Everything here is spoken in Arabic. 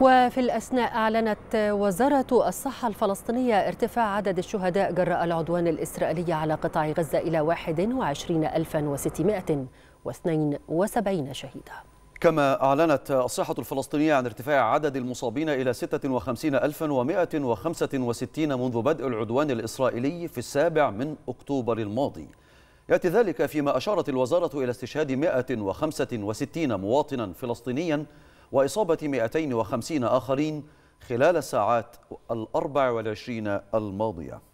وفي الأثناء أعلنت وزارة الصحة الفلسطينية ارتفاع عدد الشهداء جراء العدوان الإسرائيلي على قطاع غزة إلى 21672 شهيداً كما أعلنت الصحة الفلسطينية عن ارتفاع عدد المصابين إلى 56165 منذ بدء العدوان الإسرائيلي في السابع من أكتوبر الماضي يأتي ذلك فيما أشارت الوزارة إلى استشهاد 165 مواطنا فلسطينيا وإصابة 250 آخرين خلال الساعات الأربع والعشرين الماضية